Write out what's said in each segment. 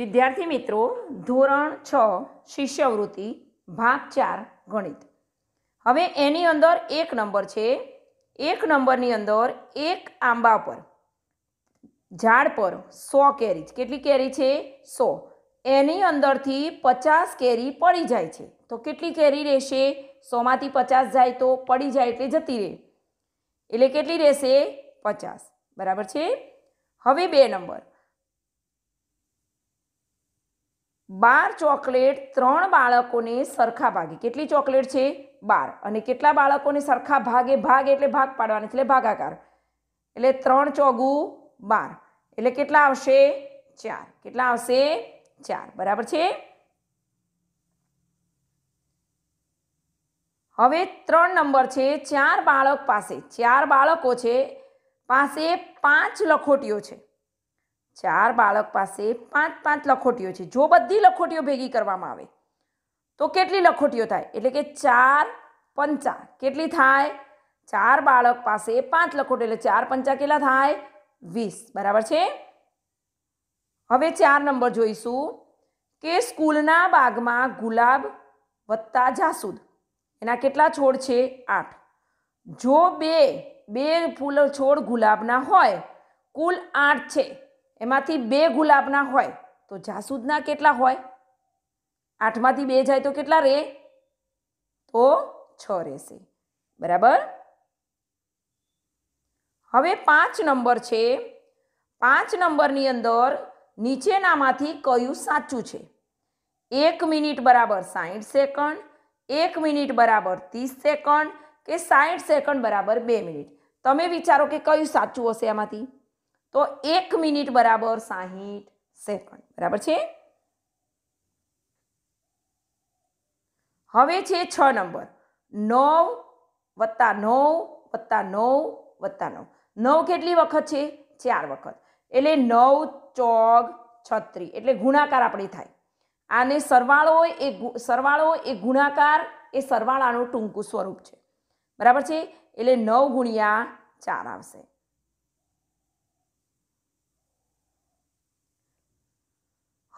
વિદ્યાર્થી મિત્રો ધોરણ છ શિષ્યવૃત્તિ ભાગ ચાર ગણિત હવે એની અંદર એક નંબર છે એક નંબરની અંદર એક આંબા પર ઝાડ પર સો કેરી કેટલી કેરી છે સો એની અંદરથી પચાસ કેરી પડી જાય છે તો કેટલી કેરી રહેશે સોમાંથી પચાસ જાય તો પડી જાય એટલે જતી રહે એટલે કેટલી રહેશે પચાસ બરાબર છે હવે બે નંબર બાર ચોકલેટ ત્રણ બાળકોને સરખા ભાગે કેટલી ચોકલેટ છે બાર અને કેટલા બાળકોને સરખા ભાગે ભાગ એટલે ભાગ પાડવાનો એટલે ભાગાકાર એટલે ત્રણ ચોગુ બાર એટલે કેટલા આવશે ચાર કેટલા આવશે ચાર બરાબર છે હવે ત્રણ નંબર છે ચાર બાળક પાસે ચાર બાળકો છે પાસે પાંચ લખોટીઓ છે ચાર બાળક પાસે પાંચ પાંચ લખોટીઓ છે જો બધી લખોટીઓ ભેગી કરવામાં આવે તો કેટલી લખોટીઓ થાય એટલે કે ચાર પંચા કેટલી થાય ચાર બાળક પાસે પાંચ લખોટી એટલે ચાર પંચા કેટલા થાય વીસ બરાબર છે હવે ચાર નંબર જોઈશું કે સ્કૂલના બાગમાં ગુલાબ વત્તા જાસૂદ એના કેટલા છોડ છે આઠ જો બે બે ફૂલ છોડ ગુલાબના હોય કુલ આઠ છે એમાંથી બે ગુલાબના હોય તો જાસૂદના કેટલા હોય આઠમાંથી બે જાય તો કેટલા રહે તો છ રહેશે બરાબર હવે પાંચ નંબર છે પાંચ નંબરની અંદર નીચેનામાંથી કયું સાચું છે એક મિનિટ બરાબર સાઠ સેકન્ડ એક મિનિટ બરાબર ત્રીસ સેકન્ડ કે સાઠ સેકન્ડ બરાબર બે મિનિટ તમે વિચારો કે કયું સાચું હશે આમાંથી તો એક મિનિટ બરાબર સાહીઠ સેકન્ડ બરાબર છે હવે છે છ નંબર નવ વત્તા નવ વત્તા નવ વત્તા નવ નવ કેટલી વખત છે ચાર વખત એટલે નવ ચોગ છત્રી એટલે ગુણાકાર આપણે થાય આને સરવાળો એ સરવાળો એ ગુણાકાર એ સરવાળાનું ટૂંકું સ્વરૂપ છે બરાબર છે એટલે નવ ગુણ્યા ચાર આવશે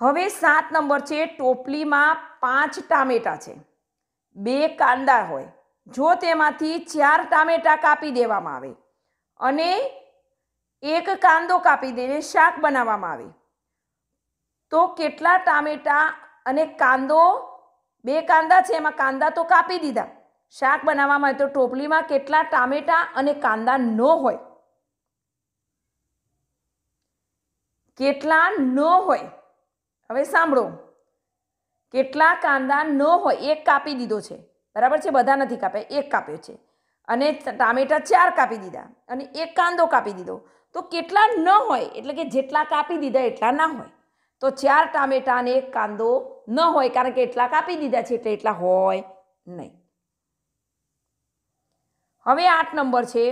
હવે સાત નંબર છે ટોપલીમાં પાંચ ટામેટા છે બે કાંદા હોય જો તેમાંથી ચાર ટામેટા કાપી દેવામાં આવે અને એક કાંદો કાપી દઈને શાક બનાવવામાં આવે તો કેટલા ટામેટા અને કાંદો બે કાંદા છે એમાં કાંદા તો કાપી દીધા શાક બનાવવામાં આવે તો ટોપલીમાં કેટલા ટામેટા અને કાંદા ન હોય કેટલા ન હોય હવે સાંભળો કેટલા કાંદા ન હોય એક કાપી દીધો છે બરાબર છે બધા નથી કાપ્યા એક કાપ્યો છે અને ટામેટા ચાર કાપી દીધા અને એક કાંદો કાપી દીધો તો કેટલા ન હોય એટલે કે જેટલા કાપી દીધા એટલા ના હોય તો ચાર ટામેટા અને એક કાંદો ન હોય કારણ કે એટલા કાપી દીધા છે એટલે એટલા હોય નહીં હવે આઠ નંબર છે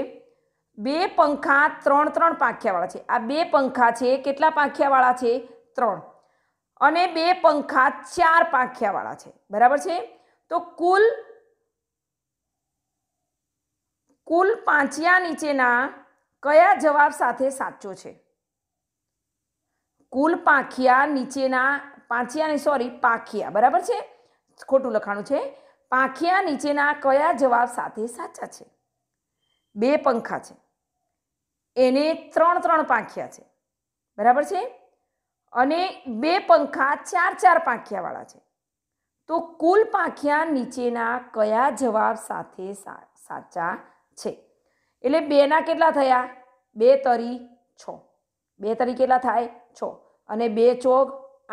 બે પંખા ત્રણ ત્રણ પાંખિયાવાળા છે આ બે પંખા છે કેટલા પાંખિયાવાળા છે ત્રણ અને બે પંખા ચાર પાંખિયાવાળા છે બરાબર છે તો કુલ કુલ પાંચિયા નીચેના કયા જવાબ સાથે સાચો છે કુલ પાંખિયા નીચેના પાંચિયાની સોરી પાંખિયા બરાબર છે ખોટું લખાણું છે પાંખિયા નીચેના કયા જવાબ સાથે સાચા છે બે પંખા છે એને ત્રણ ત્રણ પાંખિયા છે બરાબર છે અને બે પંખા ચાર ચાર પાંખિયાવાળા છે તો કુલ પાંખિયા નીચેના કયા જવાબ સાથે સાચા છે એટલે બેના કેટલા થયા બે તરી છ બે તરી કેટલા થાય છ અને બે ચોગ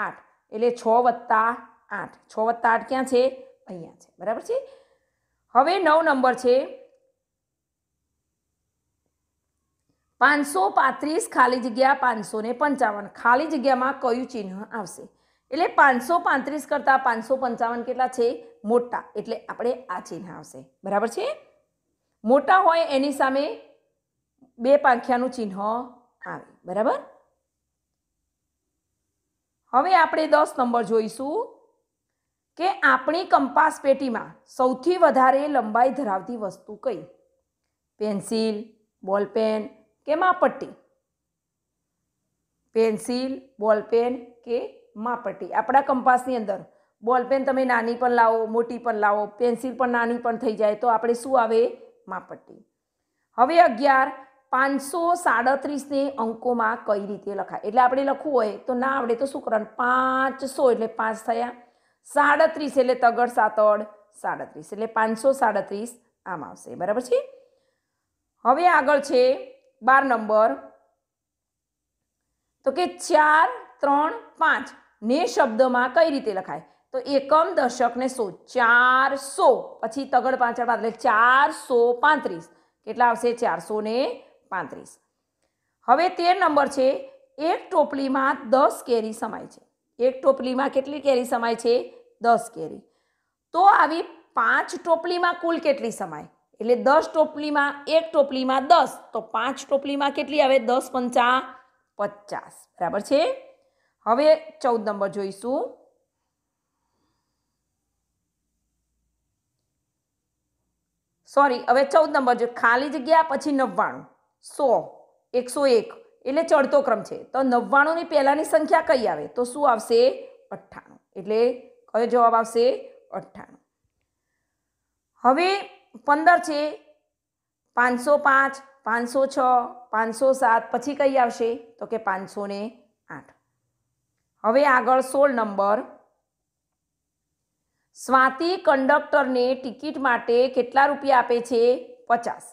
આઠ એટલે છ વત્તા આઠ છ વત્તા આઠ ક્યાં છે અહીંયા છે બરાબર છે હવે નવ નંબર છે પાંચસો પાંત્રીસ ખાલી જગ્યા પાંચસો ને પંચાવન ખાલી જગ્યામાં કયું ચિહ્ન આવશે એટલે પાંચસો પાંત્રીસ કરતાં પાંચસો પંચાવન કેટલા છે મોટા એટલે આપણે આ ચિહ્ન આવશે બરાબર છે મોટા હોય એની સામે બે પાંખિયાનું ચિહ્ન આવે બરાબર હવે આપણે દસ નંબર જોઈશું કે આપણી કંપાસ પેટીમાં સૌથી વધારે લંબાઈ ધરાવતી વસ્તુ કઈ પેન્સિલ બોલપેન કે માપટ્ટી પેન્સિલ બોલપેન કે માપટ્ટી આપણા કંપાસની અંદર બોલપેન તમે નાની પણ લાવો મોટી પણ લાવો પેન્સિલ પણ નાની પણ થઈ જાય તો આપણે શું આવે માપટ્ટી હવે અગિયાર પાંચસો સાડત્રીસને અંકોમાં કઈ રીતે લખાય એટલે આપણે લખવું હોય તો ના આવડે તો શું કરવાનું પાંચસો એટલે પાંચ થયા સાડત્રીસ એટલે તગડ સાતડ સાડત્રીસ એટલે પાંચસો સાડત્રીસ આમ આવશે બરાબર છે હવે આગળ છે બાર નંબર તો કે ચાર ત્રણ પાંચ ને શબ્દમાં કઈ રીતે લખાય તો એકમ દશકને સો ચારસો પછી તગડ પાંચડ પાંચ ચારસો પાંત્રીસ કેટલા આવશે ચારસો ને પાંત્રીસ હવે તેર નંબર છે એક ટોપલીમાં દસ કેરી સમાય છે એક ટોપલીમાં કેટલી કેરી સમાય છે દસ કેરી તો આવી પાંચ ટોપલીમાં કુલ કેટલી સમાય એટલે દસ ટોપલીમાં એક ટોપલીમાં દસ તો પાંચ ટોપલીમાં કેટલી આવે દસ પંચા પચાસ બરાબર છે હવે ચૌદ નંબર જોઈશું સોરી હવે ચૌદ નંબર જો ખાલી જગ્યા પછી નવ્વાણું સો એકસો એક એટલે ચડતો ક્રમ છે તો નવ્વાણુંની પહેલાંની સંખ્યા કઈ આવે તો શું આવશે અઠ્ઠાણું એટલે કયો જવાબ આવશે અઠ્ઠાણું હવે પંદર છે પાંચસો પાંચ પાંચસો છ પાંચસો સાત પછી કઈ આવશે તો કે પાંચસો ને આઠ હવે આગળ સોળ નંબર સ્વાતિ કંડક્ટરને ટિકિટ માટે કેટલા રૂપિયા આપે છે પચાસ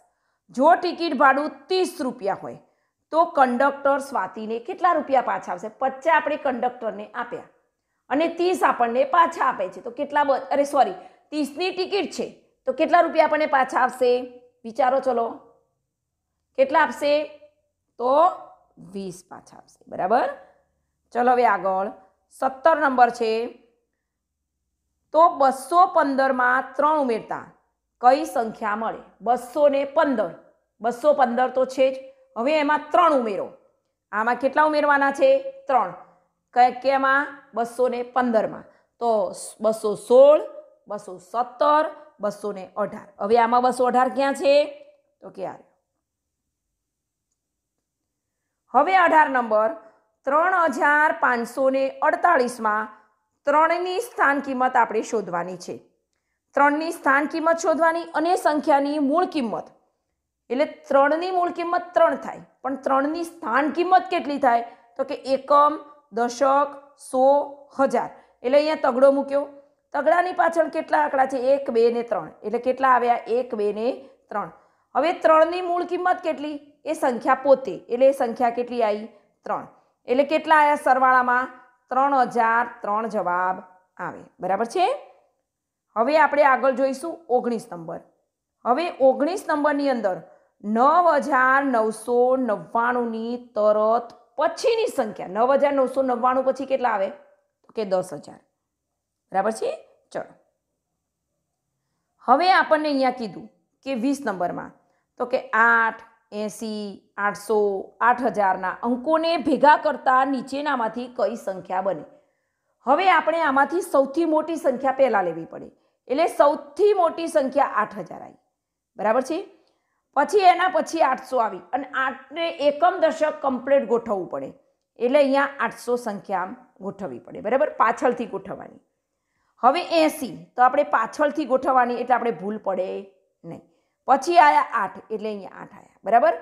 જો ટિકિટ ભાડું ત્રીસ રૂપિયા હોય તો કંડક્ટર સ્વાતિને કેટલા રૂપિયા પાછા આવશે પચાસ આપણે કંડક્ટરને આપ્યા અને ત્રીસ આપણને પાછા આપે છે તો કેટલા અરે સોરી ત્રીસની ટિકિટ છે તો કેટલા રૂપિયા આપણને પાછા આપશે વિચારો ચલો કેટલા આપશે તો વીસ પાછા આપશે બરાબર ચલો હવે આગળ સત્તર નંબર છે તો બસો પંદરમાં ત્રણ ઉમેરતા કઈ સંખ્યા મળે બસો ને પંદર બસો પંદર તો છે જ હવે એમાં ત્રણ ઉમેરો આમાં કેટલા ઉમેરવાના છે ત્રણ કેમાં બસો ને પંદરમાં તો બસો સોળ બસો સત્તર બસો ને અઢાર હવે આમાં બસો અઢાર ક્યાં છે તો કે આ હવે અઢાર નંબર ત્રણ હજાર પાંચસો ને અડતાળીસમાં ત્રણની સ્થાન કિંમત આપણે શોધવાની છે ત્રણની સ્થાન કિંમત શોધવાની અને સંખ્યાની મૂળ કિંમત એટલે ત્રણની મૂળ કિંમત ત્રણ થાય પણ ત્રણની સ્થાન કિંમત કેટલી થાય તો કે એકમ દશક સો હજાર એટલે અહીંયા તગડો મૂક્યો તગડાની પાછળ કેટલા આંકડા છે એક બે ને ત્રણ એટલે કેટલા આવ્યા એક બે ને ત્રણ હવે ત્રણની મૂળ કિંમત કેટલી એ સંખ્યા પોતે એટલે એ સંખ્યા કેટલી આવી ત્રણ એટલે કેટલા આવ્યા સરવાળામાં ત્રણ હજાર ત્રણ જવાબ આવે બરાબર છે હવે આપણે આગળ જોઈશું ઓગણીસ નંબર હવે ઓગણીસ નંબરની અંદર નવ હજાર નવસો નવ્વાણુંની તરત પછીની સંખ્યા નવ હજાર નવસો નવ્વાણું પછી કેટલા આવે તો કે દસ હજાર બરાબર છે ચલો હવે આપણને અહીંયા કીધું કે વીસ નંબરમાં તો કે આઠ એંસી આઠસો આઠ હજારના અંકોને ભેગા કરતા નીચેનામાંથી કઈ સંખ્યા બને હવે આપણે આમાંથી સૌથી મોટી સંખ્યા પહેલાં લેવી પડે એટલે સૌથી મોટી સંખ્યા આઠ હજાર આવી બરાબર છે પછી એના પછી આઠસો આવી અને આઠને એકમ દશક કમ્પ્લેટ ગોઠવવું પડે એટલે અહીંયા આઠસો સંખ્યા ગોઠવવી પડે બરાબર પાછળથી ગોઠવવાની હવે એંસી તો આપણે પાછળથી ગોઠવવાની એટલે આપણે ભૂલ પડે નહીં પછી આવ્યા આઠ એટલે અહીંયા આઠ આવ્યા બરાબર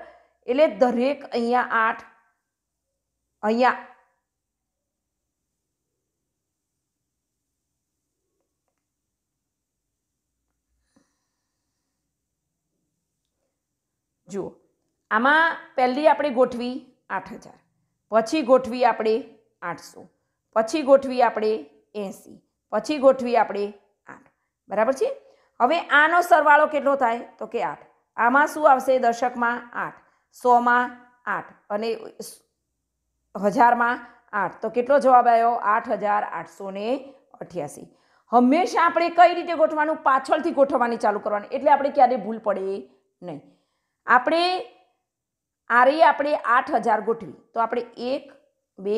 એટલે દરેક અહીંયા આઠ અહીંયા જુઓ આમાં પહેલી આપણે ગોઠવી આઠ હજાર પછી ગોઠવી આપણે આઠસો પછી ગોઠવી આપણે એંસી પછી ગોઠવી આપણે આઠ બરાબર છે હવે આનો સરવાળો કેટલો થાય તો કે આઠ આમાં શું આવશે દશકમાં આઠ સોમાં આઠ અને હજારમાં આઠ તો કેટલો જવાબ આવ્યો આઠ હજાર આઠસો ને અઠ્યાસી હંમેશા આપણે કઈ રીતે ગોઠવાનું પાછળથી ગોઠવવાની ચાલુ કરવાની એટલે આપણે ક્યારેય ભૂલ પડે નહીં આપણે આરે આપણે આઠ હજાર ગોઠવી તો આપણે એક બે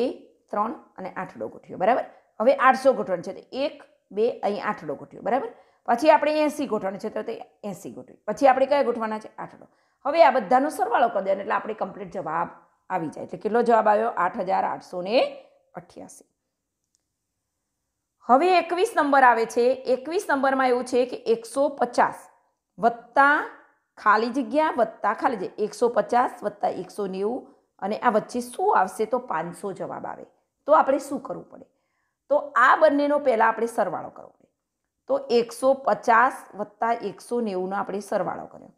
ત્રણ અને આઠડો ગોઠવ્યો બરાબર હવે આઠસો ગોઠવણ છે તો એક બે અહીં આઠડો ગોઠવ્યો બરાબર પછી આપણે એંસી ગોઠવણ છે તો તે એંસી ગોઠવી પછી આપણે કયા ગોઠવાના છે આઠડો હવે આ બધાનો સરવાળો કરી દેવાનો એટલે આપણે કમ્પ્લીટ જવાબ આવી જાય એટલે કેટલો જવાબ આવ્યો આઠ હજાર આઠસો ને અઠ્યાસી હવે એકવીસ નંબર આવે છે એકવીસ નંબરમાં એવું છે કે એકસો પચાસ વત્તા ખાલી જગ્યા વત્તા ખાલી જગ્યા એકસો પચાસ વત્તા એકસો નેવું અને આ વચ્ચે શું આવશે તો પાંચસો જવાબ આવે તો આપણે શું કરવું પડે તો આ બંનેનો પહેલાં આપણે સરવાળો કરવો પડે તો એકસો પચાસ વત્તા એકસો નેવુંનો આપણે સરવાળો કર્યો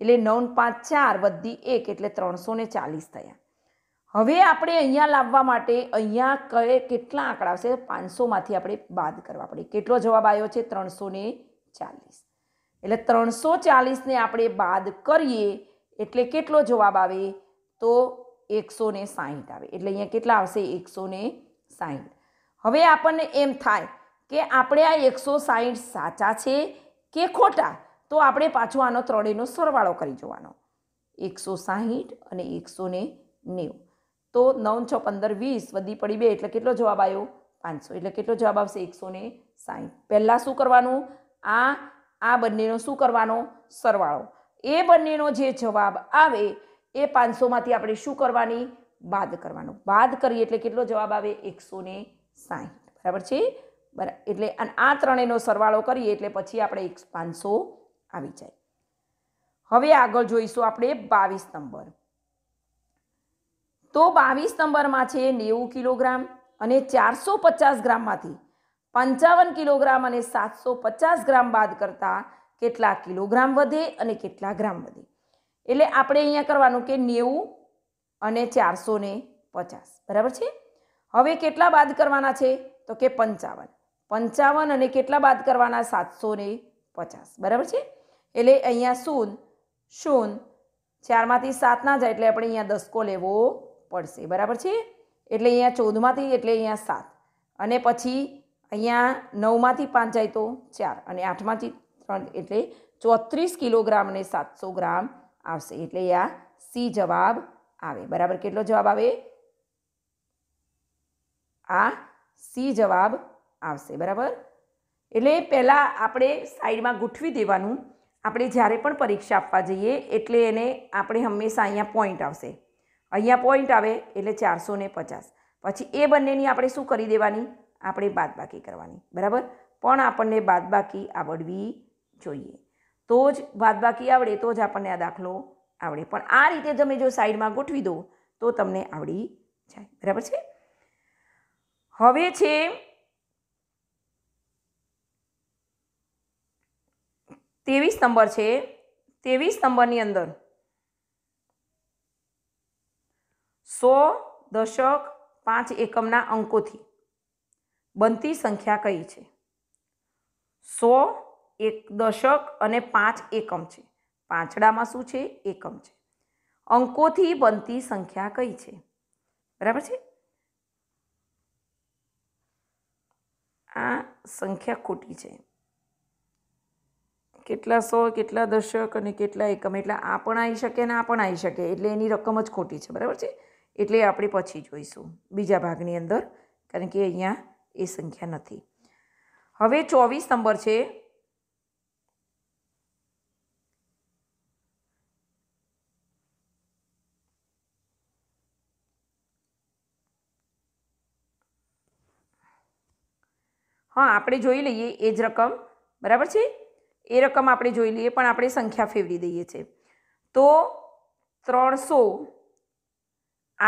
એટલે નવ પાંચ ચાર વધી એક એટલે ત્રણસો ને ચાલીસ થયા હવે આપણે અહીંયા લાવવા માટે અહીંયા કયે કેટલા આંકડા આવશે પાંચસોમાંથી આપણે બાદ કરવા પડે કેટલો જવાબ આવ્યો છે ત્રણસો ને ચાલીસ એટલે ત્રણસો ચાલીસને આપણે બાદ કરીએ એટલે કેટલો જવાબ આવે તો એકસો ને સાહીઠ આવે એટલે અહીંયા કેટલા આવશે એકસો ને સાહીઠ હવે આપણને એમ થાય કે આપણે આ એકસો સાહીઠ સાચા છે કે ખોટા તો આપણે પાછો આનો ત્રણેયનો સરવાળો કરી જોવાનો એકસો સાહીઠ અને એકસો ને નેવું તો નવ છ પંદર વીસ વધી પડી બે એટલે કેટલો જવાબ આવ્યો પાંચસો એટલે કેટલો જવાબ આવશે એકસો ને સાહીઠ પહેલાં શું કરવાનું આ આ બંનેનો શું કરવાનો સરવાળો એ બંનેનો જે જવાબ આવે એ પાંચસોમાંથી આપણે શું કરવાની બાદ કરવાનો બાદ કરીએ એટલે કેટલો જવાબ આવે એકસો ને સાહીઠ બરાબર છે બરાબર એટલે અને આ ત્રણેયનો સરવાળો કરીએ એટલે પછી આપણે એક પાંચસો આવી જાય હવે આગળ જોઈશું આપણે બાવીસ નંબર તો બાવીસ નંબરમાં છે નેવું કિલોગ્રામ અને ચારસો પચાસ ગ્રામમાંથી પંચાવન કિલોગ્રામ અને સાતસો પચાસ ગ્રામ બાદ કરતાં કેટલા કિલોગ્રામ વધે અને કેટલા ગ્રામ વધે એટલે આપણે અહીંયા કરવાનું કે નેવું અને ચારસો ને પચાસ બરાબર છે હવે કેટલા બાદ કરવાના છે તો કે પંચાવન પંચાવન અને કેટલા બાદ કરવાના સાતસો ને પચાસ બરાબર છે એટલે અહીંયા શૂન શૂન ચારમાંથી સાતના જાય એટલે આપણે અહીંયા દસકો લેવો પડશે બરાબર છે એટલે અહીંયા ચૌદમાંથી એટલે અહીંયા સાત અને પછી અહીંયા નવમાંથી પાંચ જાય તો ચાર અને આઠમાંથી ત્રણ એટલે ચોત્રીસ કિલોગ્રામ અને સાતસો ગ્રામ આવશે એટલે આ સી જવાબ આવે બરાબર કેટલો જવાબ આવે આ સી જવાબ આવશે બરાબર એટલે પહેલાં આપણે સાઈડમાં ગૂંઠવી દેવાનું આપણે જ્યારે પણ પરીક્ષા આપવા જઈએ એટલે એને આપણે હંમેશા અહીંયા પોઈન્ટ આવશે અહીંયા પોઈન્ટ આવે એટલે ચારસો ને પચાસ પછી એ બંનેની આપણે શું કરી દેવાની આપણે બાદબાકી કરવાની બરાબર પણ આપણને બાદબાકી આવડવી જોઈએ તો જ બાદબાકી આવડે તો જ આપણને આ દાખલો આવડે પણ આ રીતે તમે જો સાઈડમાં ગોઠવી દો તો તમને આવડી જાય બરાબર છે હવે છે ત્રેવીસ નંબર છે ત્રેવીસ નંબરની અંદર સો દશક પાંચ એકમના અંકોથી બનતી સંખ્યા કઈ છે સો એક દશક અને પાંચ એકમ છે પાંચડામાં શું છે એકમ છે અંકોથી બનતી સંખ્યા કઈ છે બરાબર છે આ સંખ્યા ખોટી છે કેટલા સો કેટલા દશક અને કેટલા એકમ એટલે આ પણ આવી શકે અને આ પણ આવી શકે એટલે એની રકમ જ ખોટી છે બરાબર છે એટલે આપણે પછી જોઈશું બીજા ભાગની અંદર કારણ કે અહીંયા એ સંખ્યા નથી હવે ચોવીસ નંબર છે હા આપણે જોઈ લઈએ એ જ રકમ બરાબર છે એ રકમ આપણે જોઈ લઈએ પણ આપણે સંખ્યા ફેરવી દઈએ છીએ તો ત્રણસો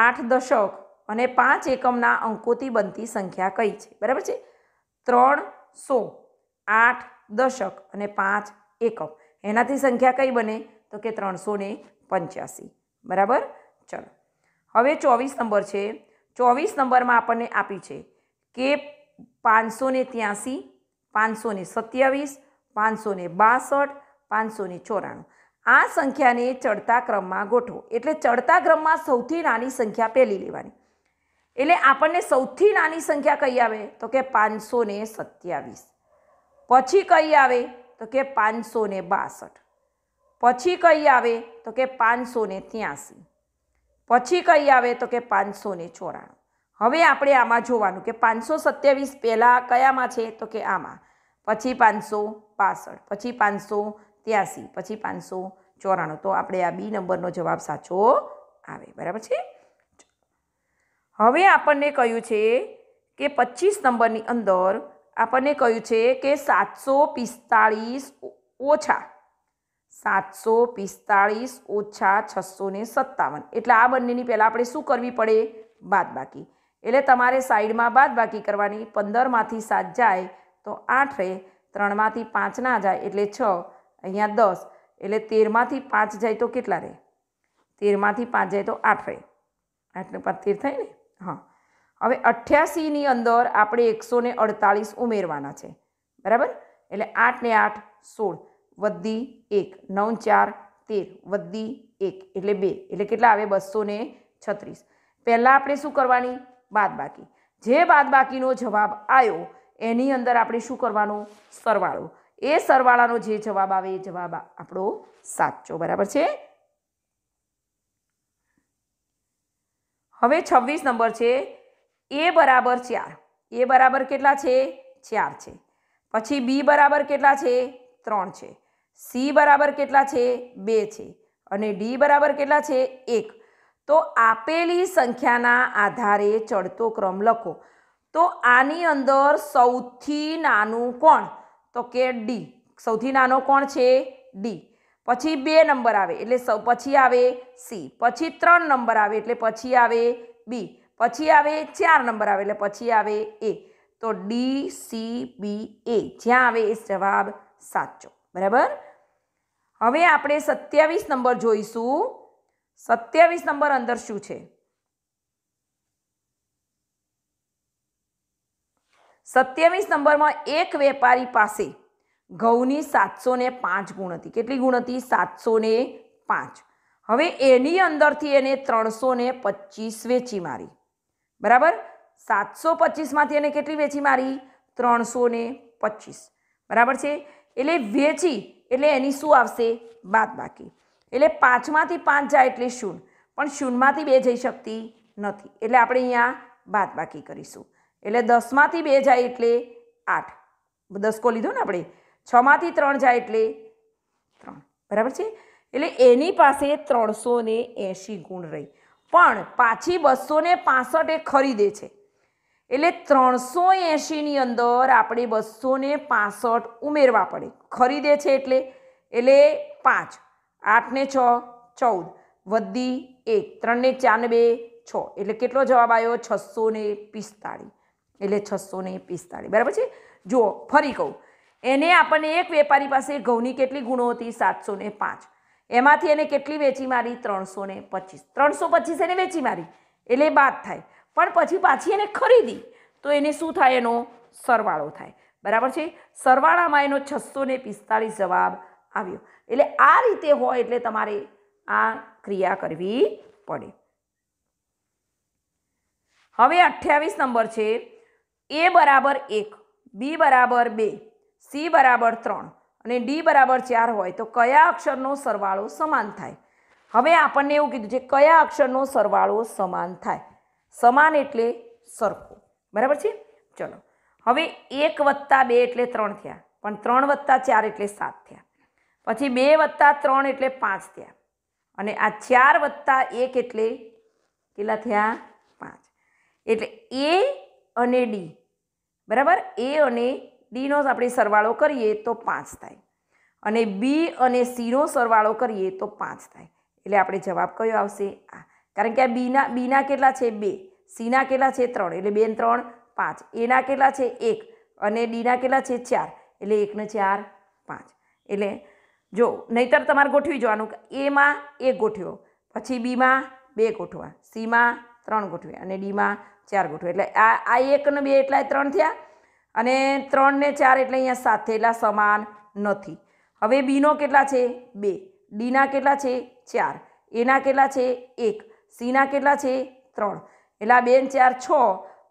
આઠ દશક અને પાંચ એકમના અંકોથી બનતી સંખ્યા કઈ છે બરાબર છે ત્રણસો આઠ દશક અને પાંચ એકમ એનાથી સંખ્યા કઈ બને તો કે ત્રણસો ને પંચ્યાસી બરાબર ચલો હવે ચોવીસ નંબર છે ચોવીસ નંબરમાં આપણને આપી છે કે પાંચસો ને ત્યાંસી પાંચસો ને સત્યાવીસ પાંચસો ને બાસઠ પાંચસો ને ચોરાણું આ સંખ્યાને ચડતા ક્રમમાં ગોઠવો એટલે ચડતા ક્રમમાં સૌથી નાની સંખ્યા પહેલી લેવાની એટલે આપણને સૌથી નાની સંખ્યા કઈ આવે તો કે પાંચસો ને સત્યાવીસ પછી કઈ આવે તો કે પાંચસો ને બાસઠ પછી કઈ આવે તો કે પાંચસો ને ત્યાંસી પછી કઈ આવે તો કે પાંચસો ને ચોરાણું હવે આપણે આમાં જોવાનું કે પાંચસો સત્યાવીસ પહેલાં કયામાં છે તો કે આમાં પછી પાંચસો પાસઠ પછી પાંચસો ત્યાસી પછી પાંચસો ચોરાણું તો આપણે આ બી નંબરનો જવાબ સાચો આવે બરાબર છે હવે આપણને કહ્યું છે કે પચીસ નંબરની અંદર આપણને કહ્યું છે કે સાતસો પિસ્તાળીસ ઓછા સાતસો પિસ્તાળીસ ઓછા છસો સત્તાવન એટલે આ બંનેની પહેલાં આપણે શું કરવી પડે બાદ બાકી એટલે તમારે સાઈડમાં બાદ બાકી કરવાની પંદરમાંથી સાત જાય તો આઠ રહે ત્રણમાંથી પાંચ ના જાય એટલે છ અહીંયા દસ એટલે તેરમાંથી પાંચ જાય તો કેટલા રહે તેરમાંથી પાંચ જાય તો આઠ રહે આઠને પત્તેર થાય ને હા હવે અઠ્યાસીની અંદર આપણે એકસો ને અડતાલીસ ઉમેરવાના છે બરાબર એટલે આઠ ને આઠ સોળ વદ્દી એક નવ ચાર તેર વદ્દી એક એટલે બે એટલે કેટલા આવે બસો ને છત્રીસ પહેલાં આપણે શું કરવાની બાદબાકી જે બાદબાકીનો જવાબ આવ્યો એની અંદર આપણે શું કરવાનું સરવાળો એ સરવાળાનો જે જવાબ આવે એ જવાબ આપણો સાચો બરાબર છે હવે છવ્વીસ નંબર છે એ બરાબર ચાર એ બરાબર કેટલા છે ચાર છે પછી બી બરાબર કેટલા છે ત્રણ છે સી બરાબર કેટલા છે બે છે અને ડી બરાબર કેટલા છે એક તો આપેલી સંખ્યાના આધારે ચડતો ક્રમ લખો તો આની અંદર સૌથી નાનું કોણ તો કે ડી સૌથી નાનો કોણ છે ડી પછી બે નંબર આવે એટલે સૌ પછી આવે સી પછી ત્રણ નંબર આવે એટલે પછી આવે બી પછી આવે ચાર નંબર આવે એટલે પછી આવે એ તો ડી સી બી એ જ્યાં આવે એ જવાબ સાચો બરાબર હવે આપણે સત્યાવીસ નંબર જોઈશું સત્યાવીસ નંબર અંદર શું છે સત્યાવીસ નંબરમાં એક વેપારી પાસે ઘઉંની સાતસો ને પાંચ ગુણ હતી કેટલી ગુણ હતી સાતસો ને પાંચ હવે એની અંદરથી એને ત્રણસો ને પચીસ વેચી મારી બરાબર સાતસો પચીસમાંથી એને કેટલી વેચી મારી ત્રણસો ને પચીસ બરાબર છે એટલે વેચી એટલે એની શું આવશે બાદ બાકી એટલે પાંચમાંથી પાંચ જાય એટલે શૂન પણ શૂન્યમાંથી બે જઈ શકતી નથી એટલે આપણે અહીંયા બાકી કરીશું એટલે દસમાંથી બે જાય એટલે આઠ દસકો લીધો ને આપણે છમાંથી ત્રણ જાય એટલે ત્રણ બરાબર છે એટલે એની પાસે ત્રણસો ને એંશી ગુણ રહી પણ પાછી બસો ને પાસઠ એ ખરીદે છે એટલે ત્રણસો એંશીની અંદર આપણે બસો ને પાસઠ ઉમેરવા પડે ખરીદે છે એટલે એટલે પાંચ આઠને છ ચૌદ વધી એક ત્રણને ચારને બે છ એટલે કેટલો જવાબ આવ્યો છસો ને પિસ્તાળીસ એટલે છસો ને પિસ્તાળીસ બરાબર છે જુઓ ફરી કહું એને આપણને એક વેપારી પાસે ઘઉંની કેટલી ગુણો હતી સાતસો ને પાંચ એમાંથી એને કેટલી વેચી મારી ત્રણસો ને પચીસ ત્રણસો પચીસ એને વેચી મારી એટલે બાદ થાય પણ પછી પાછી એને ખરીદી તો એને શું થાય એનો સરવાળો થાય બરાબર છે સરવાળામાં એનો છસો ને પિસ્તાળીસ જવાબ આવ્યો એટલે આ રીતે હોય એટલે તમારે આ ક્રિયા કરવી પડે હવે અઠ્યાવીસ નંબર છે એ બરાબર એક બી બરાબર બે સી બરાબર ત્રણ અને ડી બરાબર ચાર હોય તો કયા અક્ષરનો સરવાળો સમાન થાય હવે આપણને એવું કીધું છે કયા અક્ષરનો સરવાળો સમાન થાય સમાન એટલે સરખો બરાબર છે ચલો હવે એક વત્તા બે એટલે ત્રણ થયા પણ ત્રણ વત્તા ચાર એટલે સાત થયા પછી બે વત્તા ત્રણ એટલે પાંચ થયા અને આ ચાર વત્તા એક એટલે કેટલા થયા પાંચ એટલે એ અને ડી બરાબર એ અને ડીનો આપણે સરવાળો કરીએ તો પાંચ થાય અને બી અને સીનો સરવાળો કરીએ તો પાંચ થાય એટલે આપણે જવાબ કયો આવશે આ કારણ કે આ બીના બીના કેટલા છે બે સીના કેટલા છે ત્રણ એટલે બે ત્રણ પાંચ એના કેટલા છે એક અને ડીના કેટલા છે ચાર એટલે એકને ચાર પાંચ એટલે જો નહીતર તમારે ગોઠવી જોવાનું કે એમાં એક ગોઠવ્યો પછી બીમાં બે ગોઠવા સીમાં ત્રણ ગોઠવ્યા અને ડીમાં ચાર ગોઠવ્યા એટલે આ આ એક અને બે એટલા ત્રણ થયા અને ત્રણને ચાર એટલે અહીંયા સાત થયા એટલા સમાન નથી હવે બીનો કેટલા છે બે ડીના કેટલા છે ચાર એના કેટલા છે એક સીના કેટલા છે ત્રણ એટલે આ બેન ચાર છ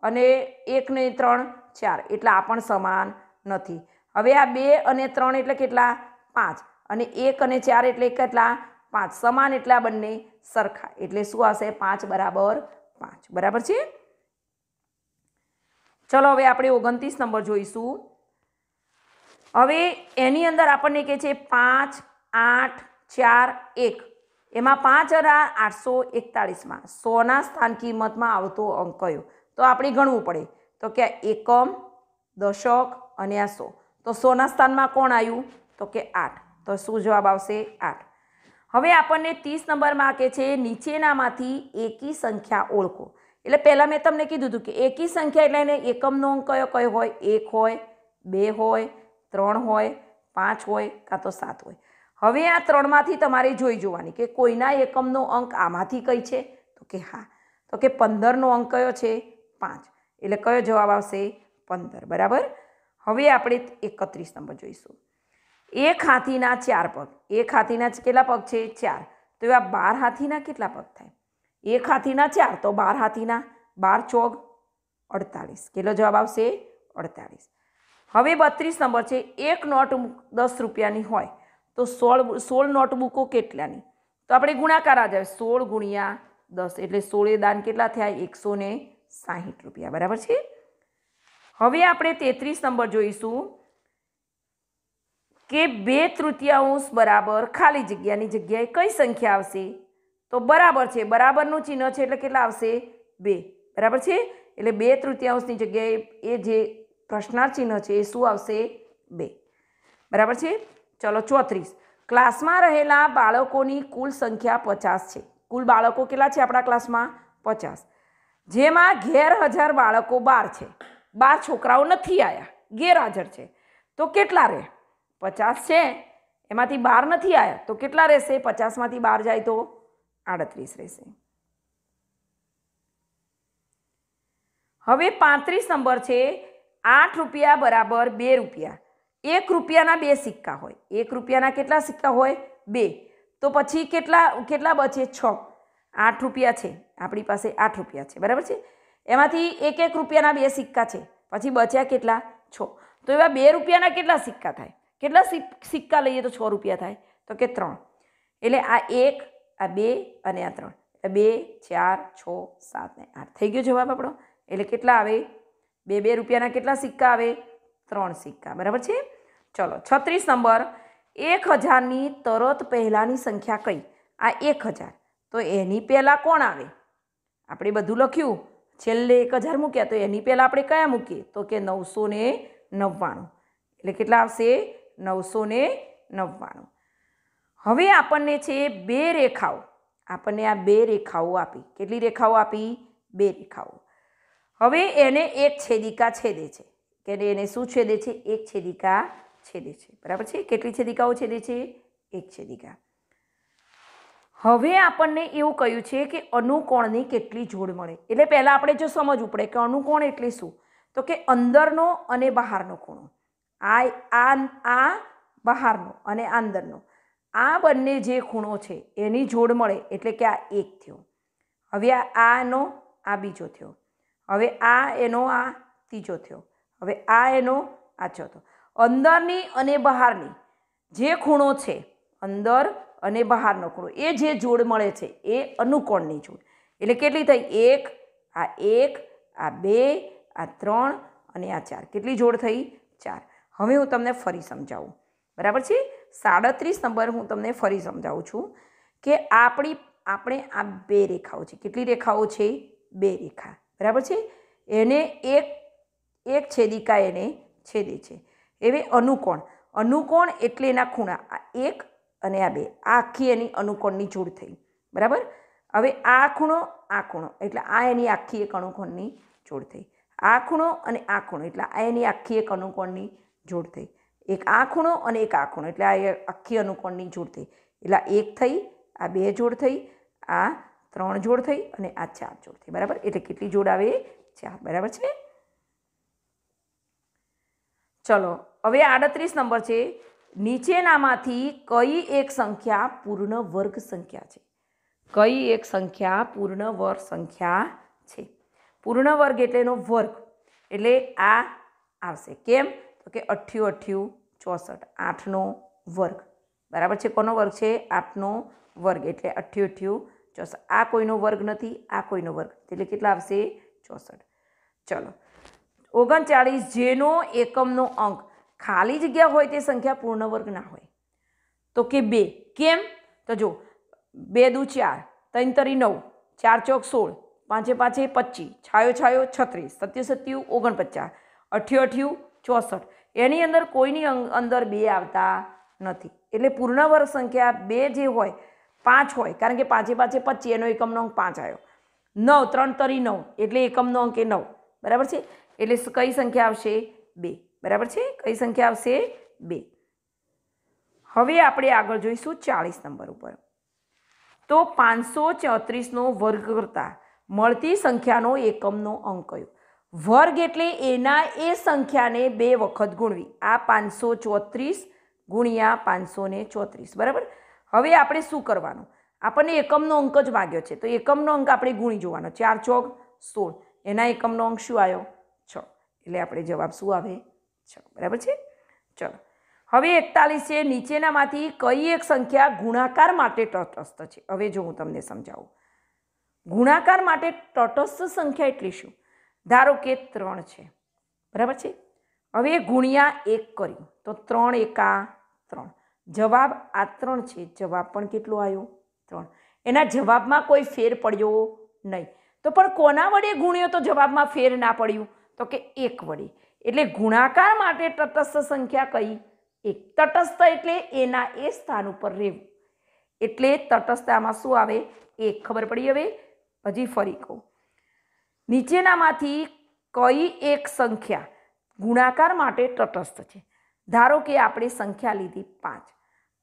અને એક ને ત્રણ ચાર એટલા આ પણ સમાન નથી હવે આ બે અને ત્રણ એટલે કેટલા પાંચ અને એક અને ચાર એટલે કેટલા પાંચ સમાન એટલા બંને સરખા એટલે શું આવશે પાંચ બરાબર પાંચ બરાબર છે ચલો હવે આપણે ઓગણત્રીસ નંબર જોઈશું હવે એની અંદર આપણને કહે છે પાંચ આઠ ચાર એક એમાં પાંચ હજાર આઠસો એકતાળીસમાં સોના સ્થાન કિંમતમાં આવતો અંક કયો તો આપણે ગણવું પડે તો કે એકમ દશક અને આ સો તો સોના સ્થાનમાં કોણ આવ્યું તો કે આઠ તો શું જવાબ આવશે આઠ હવે આપણને ત્રીસ નંબરમાં કે છે નીચેનામાંથી એકી સંખ્યા ઓળખો એટલે પહેલાં મેં તમને કીધું હતું કે એકી સંખ્યા એટલે એને એકમનો અંક કયો કયો હોય એક હોય બે હોય ત્રણ હોય પાંચ હોય કાં તો સાત હોય હવે આ ત્રણમાંથી તમારે જોઈ જોવાની કે કોઈના એકમનો અંક આમાંથી કઈ છે તો કે હા તો કે પંદરનો અંક કયો છે પાંચ એટલે કયો જવાબ આવશે પંદર બરાબર હવે આપણે એકત્રીસ નંબર જોઈશું એક હાથીના ચાર પગ એક હાથીના કેટલા પગ છે ચાર તો એવા બાર હાથીના કેટલા પગ થાય એક હાથીના ચાર તો બાર હાથીના બાર ચોગ અડતાલીસ કેટલો જવાબ આવશે અડતાલીસ હવે બત્રીસ નંબર છે એક નોટબુક દસ રૂપિયાની હોય તો સોળ સોળ નોટબુકો કેટલાની તો આપણે ગુણાકાર આ જાય સોળ ગુણ્યા દસ એટલે સોળે દાન કેટલા થયા એકસો ને સાહીઠ રૂપિયા બરાબર છે હવે આપણે તેત્રીસ નંબર જોઈશું કે બે તૃતીયાંશ બરાબર ખાલી જગ્યાની જગ્યાએ કઈ સંખ્યા આવશે તો બરાબર છે બરાબરનું ચિહ્ન છે એટલે કેટલા આવશે બે બરાબર છે એટલે બે તૃતીયાંશની જગ્યાએ એ જે પ્રશ્નાર્થ ચિહ્ન છે એ શું આવશે બે બરાબર છે ચલો ચોત્રીસ ક્લાસમાં રહેલા બાળકોની કુલ સંખ્યા પચાસ છે કુલ બાળકો કેટલા છે આપણા ક્લાસમાં પચાસ જેમાં હજાર બાળકો બાર છે બાર છોકરાઓ નથી આવ્યા ગેરહાજર છે તો કેટલા રહે પચાસ છે એમાંથી બાર નથી આવ્યા તો કેટલા રહેશે પચાસમાંથી બાર જાય તો આડત્રીસ રહેશે હવે પાંત્રીસ નંબર છે આઠ રૂપિયા બરાબર બે રૂપિયા એક રૂપિયાના બે સિક્કા હોય એક રૂપિયાના કેટલા સિક્કા હોય બે તો પછી કેટલા કેટલા બચે છ આઠ રૂપિયા છે આપણી પાસે આઠ રૂપિયા છે બરાબર છે એમાંથી એક એક રૂપિયાના બે સિક્કા છે પછી બચ્યા કેટલા છ તો એવા બે રૂપિયાના કેટલા સિક્કા થાય કેટલા સિક્કા લઈએ તો છ રૂપિયા થાય તો કે ત્રણ એટલે આ એક આ બે અને આ ત્રણ બે ચાર છ સાત ને આઠ થઈ ગયો જવાબ આપણો એટલે કેટલા આવે બે બે રૂપિયાના કેટલા સિક્કા આવે ત્રણ સિક્કા બરાબર છે ચલો છત્રીસ નંબર એક હજારની તરત પહેલાંની સંખ્યા કઈ આ એક હજાર તો એની પહેલાં કોણ આવે આપણે બધું લખ્યું છેલ્લે એક હજાર મૂક્યા તો એની પહેલાં આપણે કયા મૂકીએ તો કે નવસો ને નવ્વાણું એટલે કેટલા આવશે નવસો ને નવ્વાણું હવે આપણને છે બે રેખાઓ આપણને આ બે રેખાઓ આપી કેટલી રેખાઓ આપી બે રેખાઓ હવે એને એક છેદિકા છેદે છે કે એને શું છેદે છે એક છેદિકા છેદે છે બરાબર છે કેટલી છેદિકાઓ છેદે છે એક છેદિકા હવે આપણને એવું કહ્યું છે કે અનુકોણની કેટલી જોડ મળે એટલે પહેલાં આપણે જો સમજવું પડે કે અનુકોણ એટલે શું તો કે અંદરનો અને બહારનો ખૂણો આ આ આ બહારનો અને અંદરનો આ બંને જે ખૂણો છે એની જોડ મળે એટલે કે આ એક થયો હવે આ આનો આ બીજો થયો હવે આ એનો આ ત્રીજો થયો હવે આ એનો આ ચોથો અંદરની અને બહારની જે ખૂણો છે અંદર અને બહારનો ખૂણો એ જે જોડ મળે છે એ અનુકોણની જોડ એટલે કેટલી થઈ એક આ એક આ બે આ ત્રણ અને આ ચાર કેટલી જોડ થઈ ચાર હવે હું તમને ફરી સમજાવું બરાબર છે સાડત્રીસ નંબર હું તમને ફરી સમજાવું છું કે આપણી આપણે આ બે રેખાઓ છે કેટલી રેખાઓ છે બે રેખા બરાબર છે એને એક એક છેદિકા એને છેદે છે એવે અનુકોણ અનુકોણ એટલે એના ખૂણા આ એક અને આ બે આ આખી એની અનુકોણની જોડ થઈ બરાબર હવે આ ખૂણો આ ખૂણો એટલે આ એની આખી એક અનુકોણની જોડ થઈ આ ખૂણો અને આ ખૂણો એટલે આ એની આખી એક અનુકોણની જોડ થઈ એક આ ખૂણો અને એક આ ખૂણો એટલે આ આખી અનુકોણની જોડ થઈ એટલે એક થઈ આ બે જોડ થઈ આ ત્રણ જોડ થઈ અને આ ચાર જોડ થઈ બરાબર એટલે કેટલી જોડ આવે ચાર બરાબર છે ચલો હવે આડત્રીસ નંબર છે નીચેનામાંથી કઈ એક સંખ્યા પૂર્ણ વર્ગ સંખ્યા છે કઈ એક સંખ્યા પૂર્ણ વર્ગ સંખ્યા છે પૂર્ણ વર્ગ એટલે એનો વર્ગ એટલે આ આવશે કેમ તો કે અઠ્યું અઠ્યું ચોસઠ આઠનો વર્ગ બરાબર છે કોનો વર્ગ છે આઠનો વર્ગ એટલે અઠ્યું અઠ્યું ચોસઠ આ કોઈનો વર્ગ નથી આ કોઈનો વર્ગ એટલે કેટલા આવશે ચોસઠ ચલો ઓગણચાળીસ જેનો એકમનો અંક ખાલી જગ્યા હોય તે સંખ્યા પૂર્ણ વર્ગ ના હોય તો કે બે કેમ તો જો બે દુ ચાર ત્રણ તરી નવ ચાર ચોક સોળ પાંચે પાંચે પચીસ છાયો છાયો છત્રીસ સત્યુ સત્યુ ઓગણપચાસ અઠ્યું અઠ્યું ચોસઠ એની અંદર કોઈની અંદર બે આવતા નથી એટલે પૂર્ણવર્ગ સંખ્યા બે જે હોય પાંચ હોય કારણ કે પાંચે પાંચે પચી એનો એકમનો અંક પાંચ આવ્યો નવ ત્રણ તરી નવ એટલે એકમનો અંક એ નવ બરાબર છે એટલે કઈ સંખ્યા આવશે બે બરાબર છે કઈ સંખ્યા આવશે બે હવે આપણે આગળ જોઈશું ચાળીસ નંબર ઉપર તો પાંચસો ચોત્રીસનો વર્ગ કરતાં મળતી સંખ્યાનો એકમનો અંક કયો વર્ગ એટલે એના એ સંખ્યાને બે વખત ગુણવી આ પાંચસો ચોત્રીસ ગુણ્યા પાંચસો ને ચોત્રીસ બરાબર હવે આપણે શું કરવાનું આપણને એકમનો અંક જ માગ્યો છે તો એકમનો અંક આપણે ગુણી જોવાનો ચાર ચોક સોળ એના એકમનો અંક શું આવ્યો છ એટલે આપણે જવાબ શું આવે છ બરાબર છે ચલો હવે એકતાલીસ છે નીચેનામાંથી કઈ એક સંખ્યા ગુણાકાર માટે તટસ્થ છે હવે જો હું તમને સમજાવું ગુણાકાર માટે તટસ્થ સંખ્યા એટલે શું ધારો કે ત્રણ છે બરાબર છે હવે ગુણ્યા એક કર્યું તો ત્રણ એકા ત્રણ જવાબ આ ત્રણ છે જવાબ પણ કેટલો આવ્યો ત્રણ એના જવાબમાં કોઈ ફેર પડ્યો નહીં તો પણ કોના વડે ગુણ્યો તો જવાબમાં ફેર ના પડ્યું તો કે એક વડે એટલે ગુણાકાર માટે તટસ્થ સંખ્યા કઈ એક તટસ્થ એટલે એના એ સ્થાન ઉપર રહેવું એટલે તટસ્થતામાં શું આવે એક ખબર પડી હવે હજી ફરી કહું નીચેનામાંથી કઈ એક સંખ્યા ગુણાકાર માટે તટસ્થ છે ધારો કે આપણે સંખ્યા લીધી પાંચ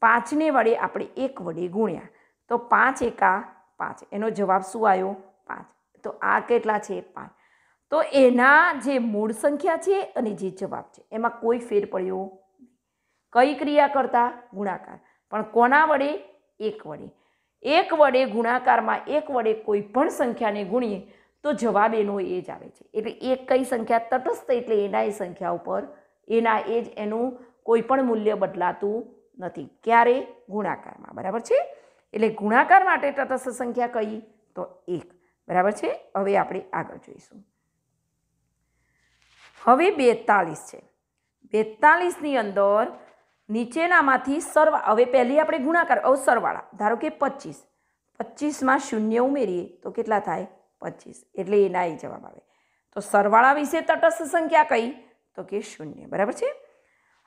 પાંચને વડે આપણે એક વડે ગુણ્યા તો પાંચ એકા પાંચ એનો જવાબ શું આવ્યો પાંચ તો આ કેટલા છે પાંચ તો એના જે મૂળ સંખ્યા છે અને જે જવાબ છે એમાં કોઈ ફેર પડ્યો કઈ ક્રિયા કરતા ગુણાકાર પણ કોના વડે એક વડે એક વડે ગુણાકારમાં એક વડે કોઈ પણ સંખ્યાને ગુણીએ તો જવાબ એનો એ જ આવે છે એટલે એક કઈ સંખ્યા તટસ્થ એટલે એના એ સંખ્યા ઉપર એના એ જ એનું કોઈ પણ મૂલ્ય બદલાતું નથી ક્યારે ગુણાકારમાં બરાબર છે એટલે ગુણાકાર માટે તટસ્થ સંખ્યા કઈ તો એક બરાબર છે હવે આપણે આગળ જોઈશું હવે બેતાલીસ છે બેતાલીસની અંદર નીચેનામાંથી સરવા હવે પહેલી આપણે ગુણાકાર હવે સરવાળા ધારો કે પચીસ પચીસમાં શૂન્ય ઉમેરીએ તો કેટલા થાય પચીસ એટલે એના એ જવાબ આવે તો સરવાળા વિશે તટસ્થ સંખ્યા કઈ તો કે શૂન્ય બરાબર છે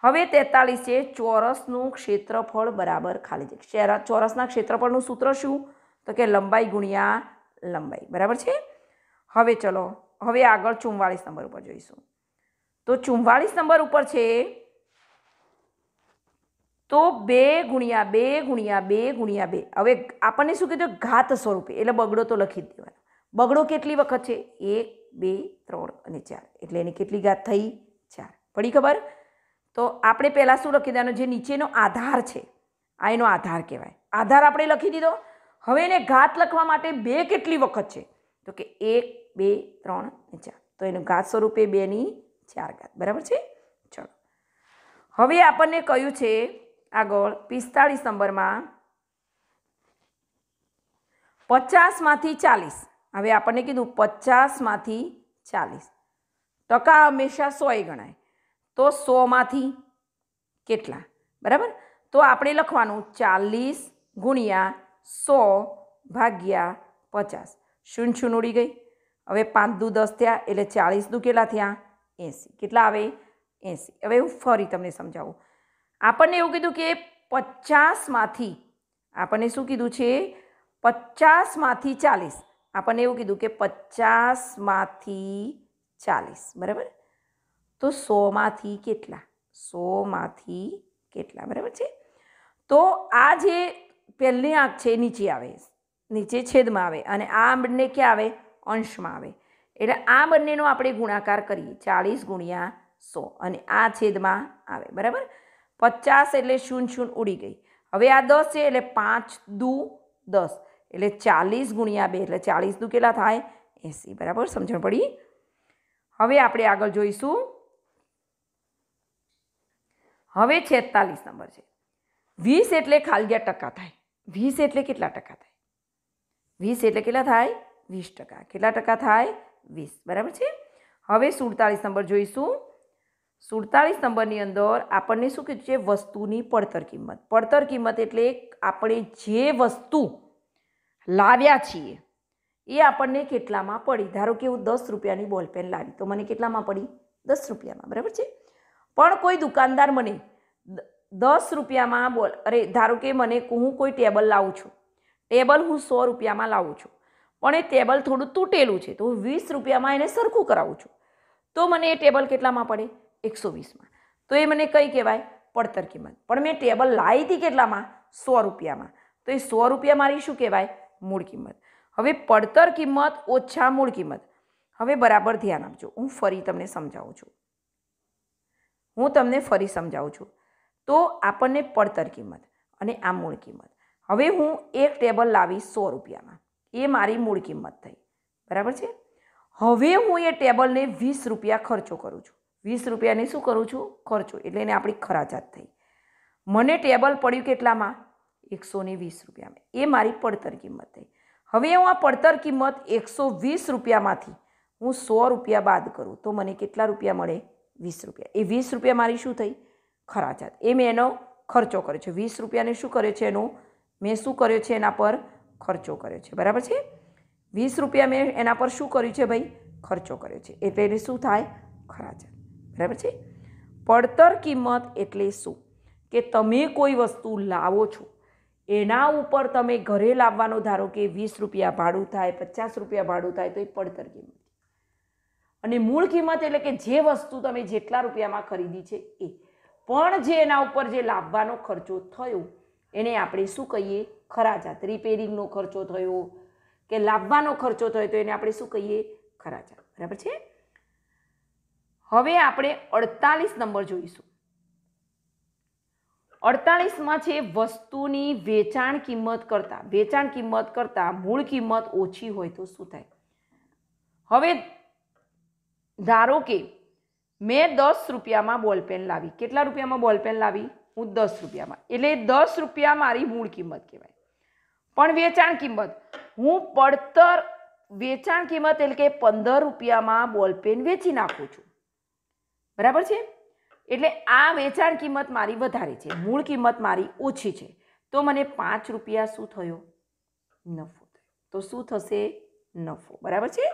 હવે તેતાલીસ છે ચોરસનું ક્ષેત્રફળ બરાબર ખાલી જગ્યા ચોરસના ક્ષેત્રફળનું સૂત્ર શું તો કે લંબાઈ ગુણ્યા લંબાઈ બરાબર છે હવે ચલો હવે આગળ ચુમ્વાળીસ નંબર ઉપર જોઈશું તો ચુમ્વાળીસ નંબર ઉપર છે તો બે ગુણ્યા બે ગુણ્યા બે ગુણ્યા બે હવે આપણને શું કીધું ઘાત સ્વરૂપે એટલે બગડો તો લખી જ દેવાનો બગડો કેટલી વખત છે એક બે ત્રણ અને ચાર એટલે એની કેટલી ઘાત થઈ ચાર પડી ખબર તો આપણે પહેલાં શું લખી દેવાનો જે નીચેનો આધાર છે આ એનો આધાર કહેવાય આધાર આપણે લખી દીધો હવે એને ઘાત લખવા માટે બે કેટલી વખત છે તો કે એક બે ત્રણ અને ચાર તો એનું ઘાત સ્વરૂપે બેની ચાર ઘાત બરાબર છે ચલો હવે આપણને કહ્યું છે આગળ પિસ્તાળીસ નંબરમાં પચાસમાંથી ચાલીસ હવે આપણને કીધું પચાસમાંથી ચાલીસ ટકા હંમેશા સોય ગણાય તો સોમાંથી કેટલા બરાબર તો આપણે લખવાનું ચાલીસ ગુણ્યા સો ભાગ્યા પચાસ શૂન શૂન ઉડી ગઈ હવે પાંચ દુ દસ થયા એટલે ચાલીસ દુ કેટલા થયા એંસી કેટલા આવે એંસી હવે હું ફરી તમને સમજાવું આપણને એવું કીધું કે પચાસમાંથી આપણને શું કીધું છે પચાસમાંથી ચાલીસ આપણને એવું કીધું કે પચાસમાંથી ચાલીસ બરાબર તો સોમાંથી કેટલા સોમાંથી કેટલા બરાબર છે તો આ જે પહેલી આંક છે નીચે આવે નીચે છેદમાં આવે અને આ બંને ક્યાં આવે અંશમાં આવે એટલે આ બંનેનો આપણે ગુણાકાર કરીએ ચાલીસ ગુણ્યા સો અને આ છેદમાં આવે બરાબર પચાસ એટલે શૂન શૂન ઉડી ગઈ હવે આ દસ છે એટલે પાંચ દુ દસ એટલે ચાલીસ ગુણ્યા બે એટલે ચાલીસ દુ કેટલા થાય એંસી બરાબર સમજણ પડી હવે આપણે આગળ જોઈશું હવે છેતાલીસ નંબર છે વીસ એટલે ખાલિયા ટકા થાય વીસ એટલે કેટલા ટકા થાય વીસ એટલે કેટલા થાય વીસ ટકા કેટલા ટકા થાય વીસ બરાબર છે હવે સુડતાલીસ નંબર જોઈશું સુડતાલીસ નંબરની અંદર આપણને શું કીધું છે વસ્તુની પડતર કિંમત પડતર કિંમત એટલે આપણે જે વસ્તુ લાવ્યા છીએ એ આપણને કેટલામાં પડી ધારો કે હું દસ રૂપિયાની બોલપેન લાવી તો મને કેટલામાં પડી દસ રૂપિયામાં બરાબર છે પણ કોઈ દુકાનદાર મને દસ રૂપિયામાં બોલ અરે ધારો કે મને હું કોઈ ટેબલ લાવું છું ટેબલ હું સો રૂપિયામાં લાવું છું પણ એ ટેબલ થોડું તૂટેલું છે તો હું વીસ રૂપિયામાં એને સરખું કરાવું છું તો મને એ ટેબલ કેટલામાં પડે એકસો વીસમાં તો એ મને કંઈ કહેવાય પડતર કિંમત પણ મેં ટેબલ લાવી હતી કેટલામાં સો રૂપિયામાં તો એ સો રૂપિયા મારી શું કહેવાય મૂળ કિંમત હવે પડતર કિંમત ઓછા મૂળ કિંમત હવે બરાબર ધ્યાન આપજો હું ફરી તમને સમજાવું છું હું તમને ફરી સમજાવું છું તો આપણને પડતર કિંમત અને આ મૂળ કિંમત હવે હું એક ટેબલ લાવી સો રૂપિયામાં એ મારી મૂળ કિંમત થઈ બરાબર છે હવે હું એ ટેબલને વીસ રૂપિયા ખર્ચો કરું છું વીસ રૂપિયાને શું કરું છું ખર્ચો એટલે એને આપણી ખરાજાત થઈ મને ટેબલ પડ્યું કેટલામાં એકસો ને વીસ રૂપિયામાં એ મારી પડતર કિંમત થઈ હવે હું આ પડતર કિંમત એકસો વીસ રૂપિયામાંથી હું સો રૂપિયા બાદ કરું તો મને કેટલા રૂપિયા મળે વીસ રૂપિયા એ વીસ રૂપિયા મારી શું થઈ ખરાચાત એ મેં એનો ખર્ચો કર્યો છે વીસ રૂપિયાને શું કર્યો છે એનો મેં શું કર્યો છે એના પર ખર્ચો કર્યો છે બરાબર છે વીસ રૂપિયા મેં એના પર શું કર્યું છે ભાઈ ખર્ચો કર્યો છે એટલે એને શું થાય ખરાચાત બરાબર છે પડતર કિંમત એટલે શું કે તમે કોઈ વસ્તુ લાવો છો એના ઉપર તમે ઘરે લાવવાનો ધારો કે વીસ રૂપિયા ભાડું થાય પચાસ રૂપિયા ભાડું થાય તો એ પડતર કિંમત અને મૂળ કિંમત એટલે કે જે વસ્તુ તમે જેટલા રૂપિયામાં ખરીદી છે એ પણ જે એના ઉપર જે લાવવાનો ખર્ચો થયો એને આપણે શું કહીએ ખરાજાત રિપેરિંગનો ખર્ચો થયો કે લાવવાનો ખર્ચો થયો તો એને આપણે શું કહીએ ખરાજાત બરાબર છે હવે આપણે અડતાલીસ નંબર જોઈશું અડતાલીસમાં છે વસ્તુની વેચાણ કિંમત કરતાં વેચાણ કિંમત કરતાં મૂળ કિંમત ઓછી હોય તો શું થાય હવે ધારો કે મેં દસ રૂપિયામાં બોલપેન લાવી કેટલા રૂપિયામાં બોલપેન લાવી હું દસ રૂપિયામાં એટલે દસ રૂપિયા મારી મૂળ કિંમત કહેવાય પણ વેચાણ કિંમત હું પડતર વેચાણ કિંમત એટલે કે પંદર રૂપિયામાં બોલપેન વેચી નાખું છું બરાબર છે એટલે આ વેચાણ કિંમત મારી વધારે છે મૂળ કિંમત મારી ઓછી છે તો મને પાંચ રૂપિયા શું થયો નફો થયો તો શું થશે નફો બરાબર છે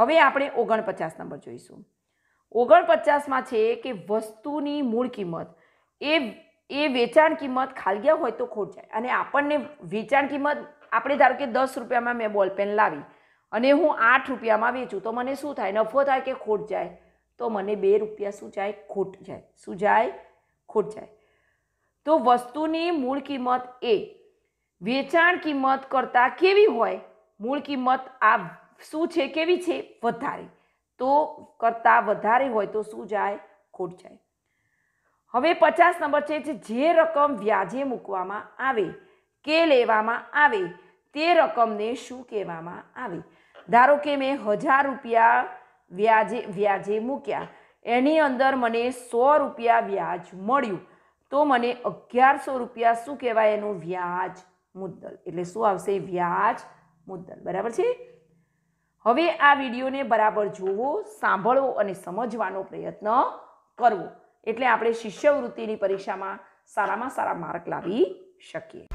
હવે આપણે ઓગણપચાસ નંબર જોઈશું ઓગણપચાસમાં છે કે વસ્તુની મૂળ કિંમત એ એ વેચાણ કિંમત ખાલગ્યા હોય તો ખોટ જાય અને આપણને વેચાણ કિંમત આપણે ધારો કે દસ રૂપિયામાં મેં બોલપેન લાવી અને હું આઠ રૂપિયામાં વેચું તો મને શું થાય નફો થાય કે ખોટ જાય તો મને બે રૂપિયા શું જાય ખોટ જાય શું જાય ખોટ જાય તો વસ્તુની મૂળ કિંમત એ વેચાણ કિંમત કરતાં કેવી હોય મૂળ કિંમત આ શું છે કેવી છે વધારે તો કરતાં વધારે હોય તો શું જાય ખોટ જાય હવે પચાસ નંબર છે જે જે રકમ વ્યાજે મૂકવામાં આવે કે લેવામાં આવે તે રકમને શું કહેવામાં આવે ધારો કે મેં હજાર રૂપિયા વ્યાજે વ્યાજે મૂક્યા એની અંદર મને સો રૂપિયા વ્યાજ મળ્યું તો મને અગિયારસો રૂપિયા શું કહેવાય એનું વ્યાજ મુદ્દલ એટલે શું આવશે વ્યાજ મુદ્દલ બરાબર છે હવે આ વિડીયોને બરાબર જોવો સાંભળવો અને સમજવાનો પ્રયત્ન કરવો એટલે આપણે શિષ્યવૃત્તિની પરીક્ષામાં સારામાં સારા માર્ક લાવી શકીએ